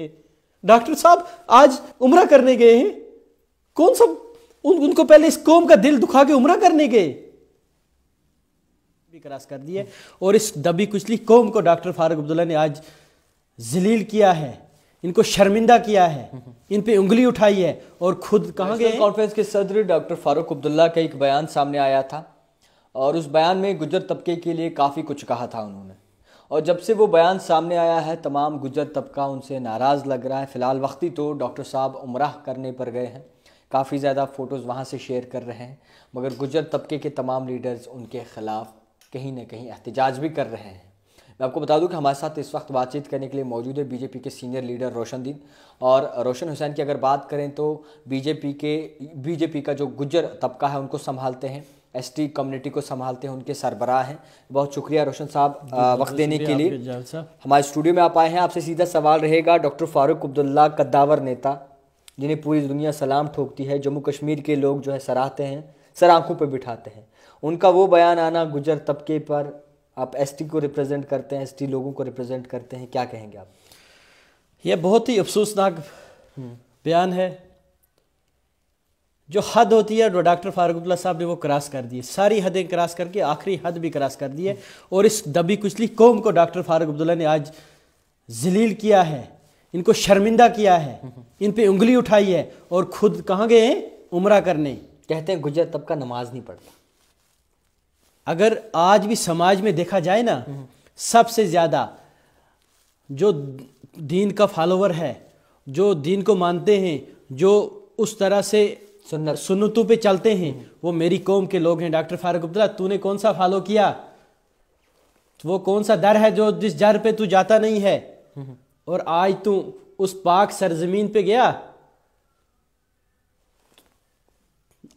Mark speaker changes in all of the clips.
Speaker 1: हैं डॉक्टर साहब आज उम्र करने गए हैं कौन सब उन, उनको पहले इस कौम का दिल दुखा के उम्र करने गए भी क्रॉस कर दिए और इस दबी कुचली कौम को डॉक्टर फारूक अब्दुल्ला ने आज जलील किया है इनको शर्मिंदा किया है इन पे उंगली उठाई है और खुद
Speaker 2: कहा गए कॉन्फ्रेंस के सदर डॉक्टर फारूक अब्दुल्ला का एक बयान सामने आया था और उस बयान में गुजर तबके के लिए काफ़ी कुछ कहा था उन्होंने और जब से वो बयान सामने आया है तमाम गुजर तबका उनसे नाराज़ लग रहा है फ़िलहाल वक्ती तो डॉक्टर साहब उमराह करने पर गए हैं काफ़ी ज़्यादा फ़ोटोज़ वहाँ से शेयर कर रहे हैं मगर गुजर तबके के तमाम लीडर्स उनके ख़िलाफ़ कहीं ना कहीं एहतजाज भी कर रहे हैं मैं आपको बता दूं कि हमारे साथ इस वक्त बातचीत करने के लिए मौजूद है बीजेपी के सीनियर लीडर रोशनदीन और रोशन हुसैन की अगर बात करें तो बीजेपी के बीजेपी का जो गुजर तबका है उनको संभालते हैं एसटी कम्युनिटी को संभालते हैं उनके सरबराह हैं बहुत शुक्रिया रोशन साहब वक्त देने के लिए हमारे स्टूडियो में आप आए हैं आपसे सीधा सवाल रहेगा डॉक्टर फारूक अब्दुल्ला कद्दावर नेता जिन्हें पूरी दुनिया सलाम ठोकती है जम्मू कश्मीर के लोग जो है सराहते हैं सर आंखों पर बिठाते हैं उनका वो बयान आना गुजर तबके पर आप एसटी को रिप्रेजेंट करते हैं एसटी लोगों को रिप्रेजेंट करते हैं क्या कहेंगे आप यह बहुत ही अफसोसनाक हम्म। बयान है जो
Speaker 1: हद होती है डॉक्टर फारूकुल्ला साहब ने वो क्रॉस कर दी है सारी हदें क्रॉस करके आखिरी हद भी क्रॉस कर दी है और इस दबी कुचली कौम को डॉक्टर फारूक अब्दुल्ला ने आज जलील किया है इनको शर्मिंदा किया है इन पे उंगली उठाई है और खुद कहाँ गए हैं उम्र करने कहते हैं गुजर तब का नमाज नहीं पढ़ता अगर आज भी समाज में देखा जाए ना सबसे ज़्यादा जो दीन का फॉलोवर है जो दीन को मानते हैं जो उस तरह से सुंदर सुन्नतों पे चलते हैं वो मेरी कौम के लोग हैं डॉक्टर फारूक अब्दुल्ला तूने कौन सा फॉलो किया वो कौन सा दर है जो जिस जर पे तू जाता नहीं है और आज तू उस पाक सरजमीन पे गया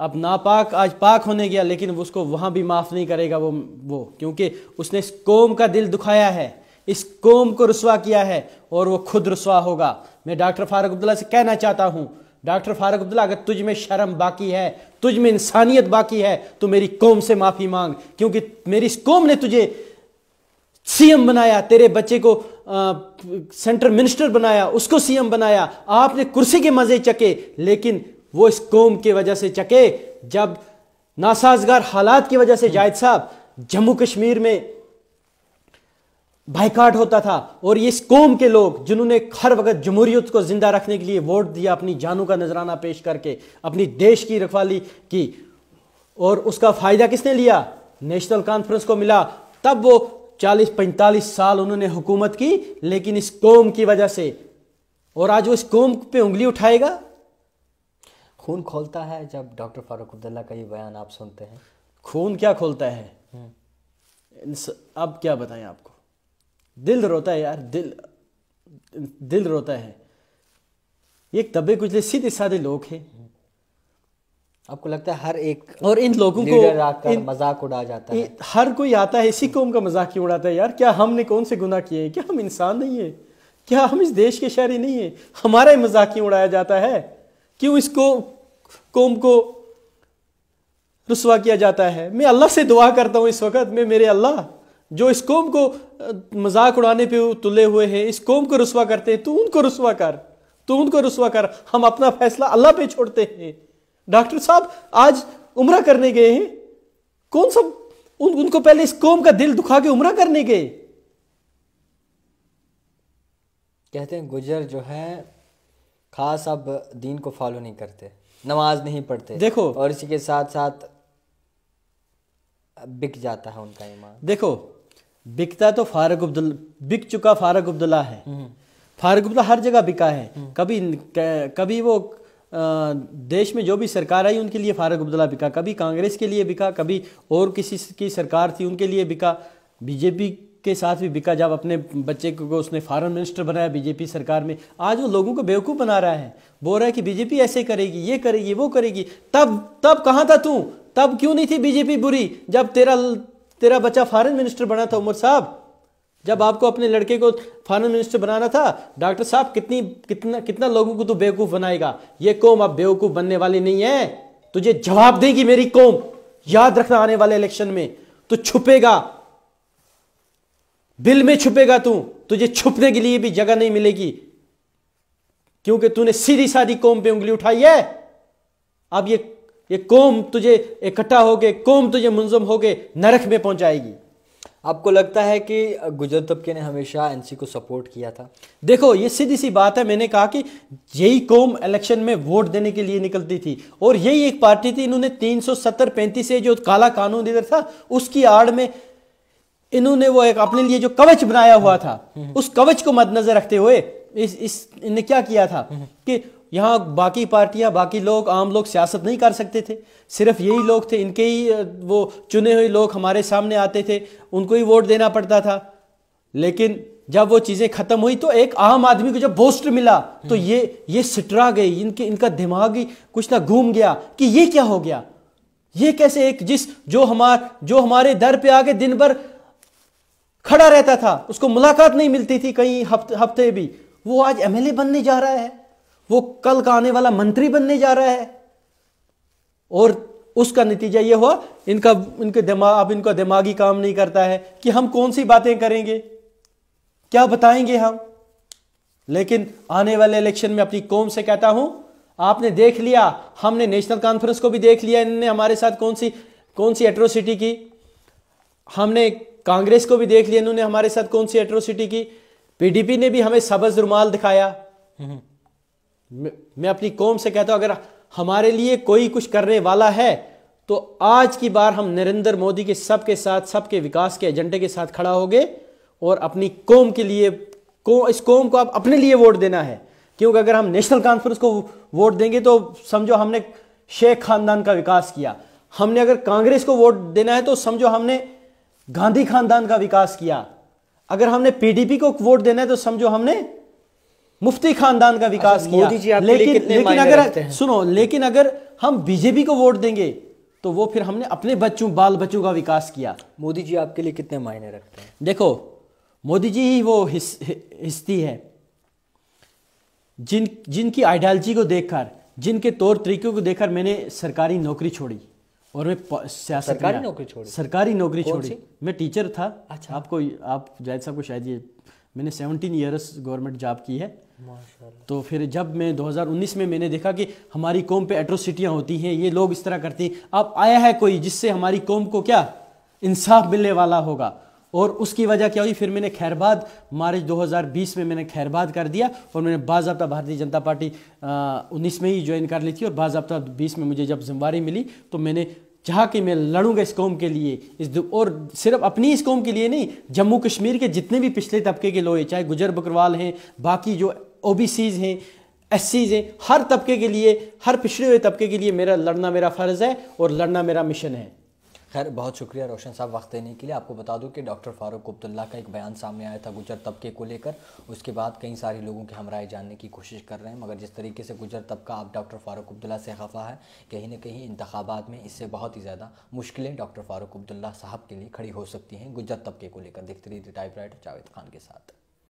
Speaker 1: अब नापाक आज पाक होने गया लेकिन उसको वहां भी माफ़ नहीं करेगा वो वो क्योंकि उसने इस कौम का दिल दुखाया है इस कौम को रसवा किया है और वो खुद रसवा होगा मैं डॉक्टर फारूक अब्दुल्ला से कहना चाहता हूँ डॉक्टर फारूक अब्दुल्ला अगर तुझ में शर्म बाकी है तुझ में इंसानियत बाकी है तो मेरी कौम से माफ़ी मांग क्योंकि मेरी इस कौम ने तुझे सीएम बनाया तेरे बच्चे को सेंट्रल सेंटर मिनिस्टर बनाया उसको सीएम बनाया आपने कुर्सी के मज़े चके लेकिन वो इस कौम की वजह से चके जब नासाजगार हालात की वजह से हम्म। जायद साहब जम्मू कश्मीर में बाइकाट होता था और ये इस कौम के लोग जिन्होंने हर वक्त जमहूरीत को ज़िंदा रखने के लिए वोट दिया अपनी जानों का नजराना पेश करके अपनी देश की रखवाली की और उसका फ़ायदा किसने लिया नेशनल कॉन्फ्रेंस को मिला तब वो 40-45 साल उन्होंने हुकूमत की लेकिन इस कौम की वजह से
Speaker 2: और आज वो इस कौम पे उंगली उठाएगा खून खोलता है जब डॉक्टर फारूक अब्दुल्ला का ये बयान आप सुनते हैं खून क्या खोलता है
Speaker 1: हम्म। अब क्या बताएं आपको दिल रोता है यार दिल दिल रोता है ये दबे कुचले सीधे साधे लोग हैं आपको
Speaker 2: लगता है हर एक
Speaker 1: और इन लोगों को
Speaker 2: मजाक उड़ा जाता है
Speaker 1: हर कोई आता है इसी कौम का मजाक क्यों उड़ाता है यार क्या हमने कौन से गुनाह किए हैं क्या हम इंसान नहीं है क्या हम इस देश के शहरी नहीं है हमारा ही मजाक क्यों उड़ाया जाता है क्यों इसको कौम को रसवा किया जाता है मैं अल्लाह से दुआ करता हूँ इस वक्त मैं मेरे अल्लाह जो इस कौम को मजाक उड़ाने पे तुले हुए हैं इस कौम को रसवा करते हैं तू उनको रसवा कर तू उनको रसवा कर हम अपना फैसला अल्लाह पे छोड़ते हैं डॉक्टर साहब आज उम्र करने गए हैं कौन सा उन, उनको पहले इस कौम का दिल दुखा
Speaker 2: के उम्र करने गए कहते हैं गुजर जो है खास अब दीन को फॉलो नहीं करते नमाज नहीं पढ़ते देखो और इसी के साथ साथ बिक जाता है उनका ईमान देखो बिकता तो फारूक अब्दुल बिक चुका फारूक अब्दुल्ला है हम्म। फारूक अब्दुल्ला हर
Speaker 1: जगह बिका है हम्म। कभी कभी वो देश में जो भी सरकार आई उनके लिए फारूक अब्दुल्ला बिका कभी कांग्रेस के लिए बिका कभी और किसी की सरकार थी उनके लिए बिका बीजेपी के साथ भी बिका जब अपने बच्चे को उसने फॉरेन मिनिस्टर बनाया बीजेपी सरकार में आज वो लोगों को बेवकूफ़ बना रहा है बोल रहा है कि बीजेपी ऐसे करेगी ये करेगी वो करेगी तब तब कहाँ था तू तब क्यों नहीं थी बीजेपी बुरी जब तेरा तेरा बच्चा फॉरेन मिनिस्टर बना था उमर साहब जब आपको अपने लड़के को फॉरन मिनिस्टर बनाना था डॉक्टर साहब कितनी कितना कितना लोगों को तू बेवकूफ़ बनाएगा ये कौम अब बेवकूफ़ बनने वाली नहीं है तुझे जवाब देगी मेरी कौम याद रखना आने वाले इलेक्शन में तू छुपेगा बिल में छुपेगा तू तुझे छुपने के लिए भी जगह नहीं मिलेगी क्योंकि तूने सीधी सादी कौम पे उंगली उठाई है अब ये
Speaker 2: ये कौम तुझे इकट्ठा हो गए कौम तुझे मुंजम हो गए नरक में पहुंचाएगी आपको लगता है कि गुजर तबके ने हमेशा एनसी को सपोर्ट किया था देखो ये सीधी सी
Speaker 1: बात है मैंने कहा कि यही कौम इलेक्शन में वोट देने के लिए निकलती थी और यही एक पार्टी थी इन्होंने तीन सौ सत्तर पैंतीस से जो काला कानून इधर था उसकी आड़ में इन्होंने वो एक अपने लिए जो कवच बनाया हुआ था हम्म, हम्म। उस कवच को मद्देनजर रखते हुए इस, इस क्या किया था हम्म, कि यहाँ बाकी पार्टियाँ बाकी लोग आम लोग सियासत नहीं कर सकते थे सिर्फ यही लोग थे इनके ही वो चुने हुए लोग हमारे सामने आते थे उनको ही वोट देना पड़ता था लेकिन जब वो चीज़ें ख़त्म हुई तो एक आम आदमी को जब बोस्ट मिला तो हम्म। ये ये सिटरा गई इनके इनका दिमाग ही कुछ ना घूम गया कि ये क्या हो गया ये कैसे एक जिस जो हमार जो हमारे दर पे आके दिन भर खड़ा रहता था उसको मुलाकात नहीं मिलती थी कहीं हफ्ते हफ्ते भी वो आज एमएलए बनने जा रहा है वो कल का आने वाला मंत्री बनने जा रहा है और उसका नतीजा ये हुआ इनका इनके दिमाग अब इनका दिमागी काम नहीं करता है कि हम कौन सी बातें करेंगे क्या बताएंगे हम लेकिन आने वाले इलेक्शन में अपनी कौम से कहता हूं आपने देख लिया हमने नेशनल कॉन्फ्रेंस को भी देख लिया इन्होंने हमारे साथ कौन सी कौन सी एट्रोसिटी की हमने कांग्रेस को भी देख लिया इन्होंने हमारे साथ कौन सी एट्रोसिटी की पीडीपी ने भी हमें सबज रुमाल दिखाया हम्म। मैं अपनी कौम से कहता हूं अगर हमारे लिए कोई कुछ करने वाला है तो आज की बार हम नरेंद्र मोदी के सबके साथ सबके विकास के एजेंडे के साथ खड़ा हो गए और अपनी कौम के लिए को इस कौम को आप अपने लिए वोट देना है क्योंकि अगर हम नेशनल कॉन्फ्रेंस को वोट देंगे तो समझो हमने शेख खानदान का विकास किया हमने अगर कांग्रेस को वोट देना है तो समझो हमने गांधी खानदान का विकास किया अगर हमने पीडीपी को वोट देना है तो समझो हमने मुफ्ती खानदान का विकास किया अच्छा, मोदी जी लेकिन लेकिन अगर सुनो लेकिन अगर हम बीजेपी को वोट देंगे तो वो फिर हमने अपने बच्चों बाल बच्चों का विकास किया मोदी जी आपके लिए कितने मायने रखते हैं देखो मोदी जी ही वो हिस्ती है जिन जिनकी आइडियोलॉजी को देखकर जिनके तौर तरीकों को देखकर मैंने सरकारी नौकरी छोड़ी और मैं सियासत सरकारी नौकरी छोड़ी सरकारी नौकरी छोड़ी मैं टीचर था अच्छा आपको आप जायद साहब को शायद ये मैंने सेवनटीन ईयर्स गवर्नमेंट जॉब की है तो फिर जब मैं 2019 में मैंने देखा कि हमारी कौम पे एट्रोसिटियाँ होती हैं ये लोग इस तरह करते हैं अब आया है कोई जिससे हमारी कौम को क्या इंसाफ मिलने वाला होगा और उसकी वजह क्या हुई फिर मैंने खैरबाद मार्च 2020 में मैंने खैरबाद कर दिया और मैंने बाबा भारतीय जनता पार्टी उन्नीस में ही ज्वाइन कर ली थी और बाबा बीस में मुझे जब जिम्मेवारी मिली तो मैंने चाह कि मैं लड़ूंगा इस कौम के लिए इस और सिर्फ अपनी इस कौम के लिए नहीं जम्मू कश्मीर के जितने भी पिछले तबके के लोग हैं चाहे गुजर बकरवाल हैं बाकी जो ओ हैं एस हैं हर तबके के लिए हर पिछड़े हुए तबके के लिए मेरा लड़ना मेरा फ़र्ज़ है और लड़ना मेरा मिशन है
Speaker 2: खैर बहुत शुक्रिया रोशन साहब वक्त देने के लिए आपको बता दूं कि डॉक्टर फारूक अब्दुल्ला का एक बयान सामने आया था गुजर तबके को लेकर उसके बाद कई सारे लोगों की हम राय जानने की कोशिश कर रहे हैं मगर जिस तरीके से गुजर तबका आप डॉक्टर फारूक अब्दुल्ला से खफा है कहीं ना कहीं इंतबात में इससे बहुत ही ज़्यादा मुश्किलें डॉक्टर फारूक अब्दुल्ला साहब के लिए खड़ी हो सकती हैं गुजर तबके को लेकर देखते रहिए टाइप राइटर जावेद खान के साथ